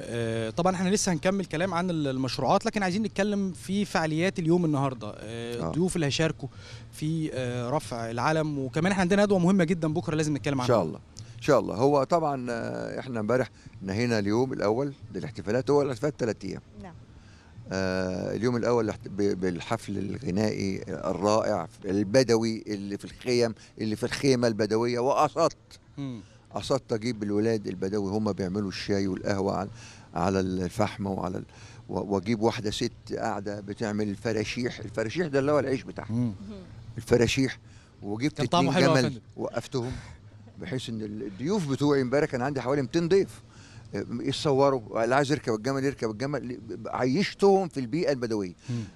آه، طبعا احنا لسه هنكمل كلام عن المشروعات لكن عايزين نتكلم في فعاليات اليوم النهارده الضيوف آه، آه. اللي هيشاركوا في رفع العلم وكمان احنا عندنا ندوه مهمه جدا بكره لازم نتكلم عنها ان شاء الله ان شاء الله هو طبعا احنا امبارح نهينا اليوم الاول للاحتفالات هو الاحتفالات ثلاث ايام نعم آه اليوم الاول بالحفل الغنائي الرائع البدوي اللي في الخيم اللي في الخيمه البدويه واسط قصدت اجيب الولاد البداوي هم بيعملوا الشاي والقهوه على الفحم وعلى ال... واجيب واحده ست قاعده بتعمل الفراشيح الفراشيح ده اللي هو العيش بتاعها الفراشيح وجبت اتنين جمل وقفتهم بحيث ان الضيوف بتوعي امبارح كان عندي حوالي 200 ضيف يتصوروا اللي عايز يركب الجمل يركب الجمل عيشتهم في البيئه البدويه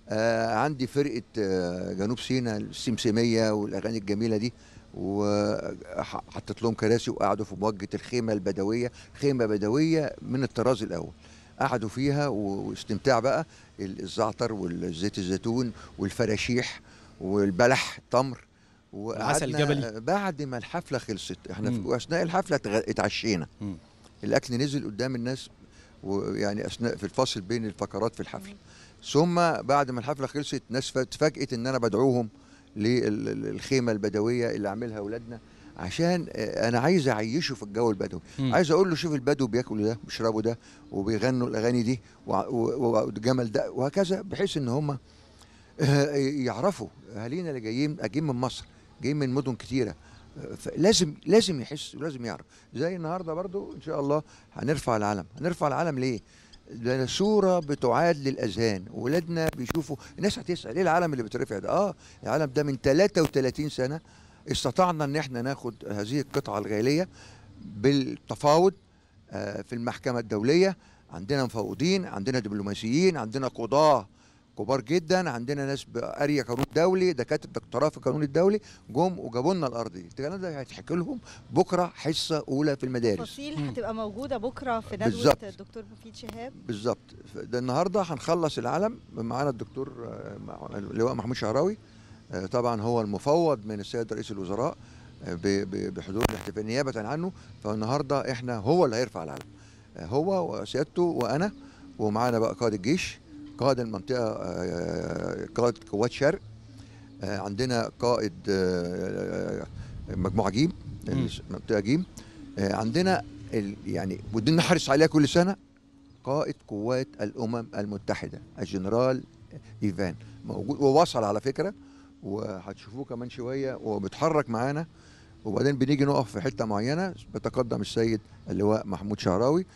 آه عندي فرقه آه جنوب سيناء السمسميه والاغاني الجميله دي وحطيت لهم كراسي وقعدوا في موجه الخيمه البدويه خيمه بدويه من الطراز الاول قعدوا فيها واستمتاع بقى الزعتر والزيت الزيتون والفراشيح والبلح التمر وعسل جبلي بعد ما الحفله خلصت احنا في اثناء الحفله اتعشينا الاكل نزل قدام الناس ويعني اثناء في الفصل بين الفقرات في الحفله ثم بعد ما الحفله خلصت ناس اتفاجئت ان انا بدعوهم للخيمه البدويه اللي عاملها اولادنا عشان انا عايز اعيشه في الجو البدوي م. عايز اقول له شوف البدو بياكلوا ده بيشربوا ده وبيغنوا الاغاني دي والجمل ده وهكذا بحيث ان هم يعرفوا اهالينا اللي جايين جايين من مصر جايين من مدن كتيره لازم لازم يحس ولازم يعرف زي النهارده برضو ان شاء الله هنرفع العلم هنرفع العلم ليه ده صوره بتعاد للاذهان ولادنا بيشوفوا الناس هتسال ايه العلم اللي بيترفع ده اه العلم ده من 33 سنه استطعنا ان احنا ناخد هذه القطعه الغاليه بالتفاوض آه، في المحكمه الدوليه عندنا مفوضين عندنا دبلوماسيين عندنا قضاه كبار جدا عندنا ناس قاريه قانون دولي دكاتره دكتوراه في القانون الدولي جم وجابوا لنا الارض دي الكلام ده هيتحكي لهم بكره حصه اولى في المدارس التفاصيل هتبقى موجوده بكره في ندوه بالزبط. الدكتور مفيد شهاب بالظبط ده النهارده هنخلص العلم معانا الدكتور آه، اللواء محمود شعراوي آه، طبعا هو المفوض من السيد رئيس الوزراء آه، بحضور الاحتفال نيابه عنه فالنهارده احنا هو اللي هيرفع العلم هو وسيادته وانا ومعانا بقى قائد الجيش قائد المنطقه آه، قائد قوات شرق آه، عندنا قائد آه، مجموعه جيم المنطقه جيم عندنا يعني ودي نحرص عليها كل سنه قائد قوات الامم المتحده الجنرال ايفان موجود ووصل على فكره وهتشوفوه كمان شويه وبيتحرك معانا وبعدين بنيجي نقف في حته معينه بيتقدم السيد اللواء محمود شعراوي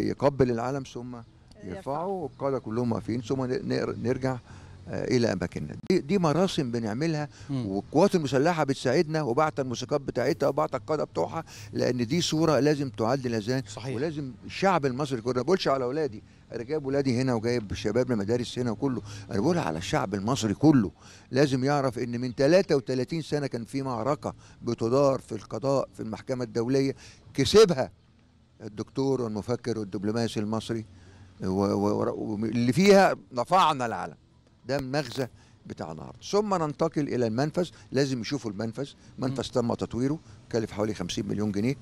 يقبل العالم ثم يرفعوا والقاده كلهم واقفين ثم نرجع آه، الى اماكننا دي, دي مراسم بنعملها والقوات المسلحه بتساعدنا وبعت الموسيقات بتاعتها وبعت القاده بتوعها لان دي صوره لازم تعد الاذان ولازم الشعب المصري كله ما بقولش على اولادي انا جايب اولادي هنا وجايب شباب مدارس هنا وكله انا بقول على الشعب المصري كله لازم يعرف ان من 33 سنه كان في معركه بتدار في القضاء في المحكمه الدوليه كسبها الدكتور والمفكر والدبلوماسي المصري واللي فيها رفعنا العلم ده المغزى بتاع النهارده ثم ننتقل الى المنفذ لازم يشوفوا المنفذ منفذ تم تطويره كلف حوالي 50 مليون جنيه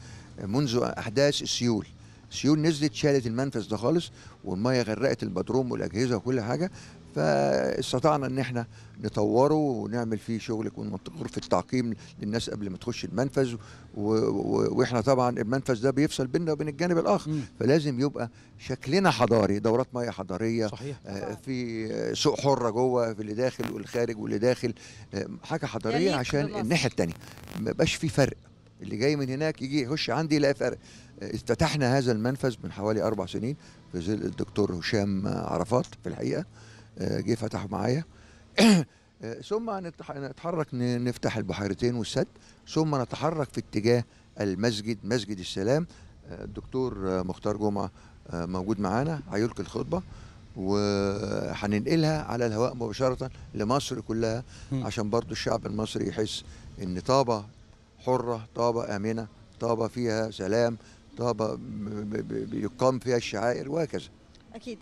منذ احداث السيول السيول نزلت شالت المنفذ ده خالص والميه غرقت البدروم والاجهزه وكل حاجه فاستطعنا ان احنا نطوره ونعمل فيه شغل غرفه تعقيم للناس قبل ما تخش المنفذ واحنا طبعا المنفذ ده بيفصل بيننا وبين الجانب الاخر فلازم يبقى شكلنا حضاري دورات ميه حضاريه صحيح. آه في سوق حره جوه في اللي داخل والخارج واللي داخل آه، حاجه حضاريه يعني عشان الناحيه الثانيه ما يبقاش في فرق اللي جاي من هناك يجي يخش عندي يلاقي فرق آه، افتتحنا هذا المنفذ من حوالي اربع سنين في ظل الدكتور هشام عرفات في الحقيقه آه، جه فتحوا معايا آه، ثم نتحرك نفتح البحيرتين والسد ثم نتحرك في اتجاه المسجد مسجد السلام آه، الدكتور مختار جمعه موجود معانا هيلقي الخطبه وهننقلها على الهواء مباشره لمصر كلها عشان برضو الشعب المصري يحس ان طابه حره طابه امنه طابه فيها سلام طابه بيقام فيها الشعائر وهكذا اكيد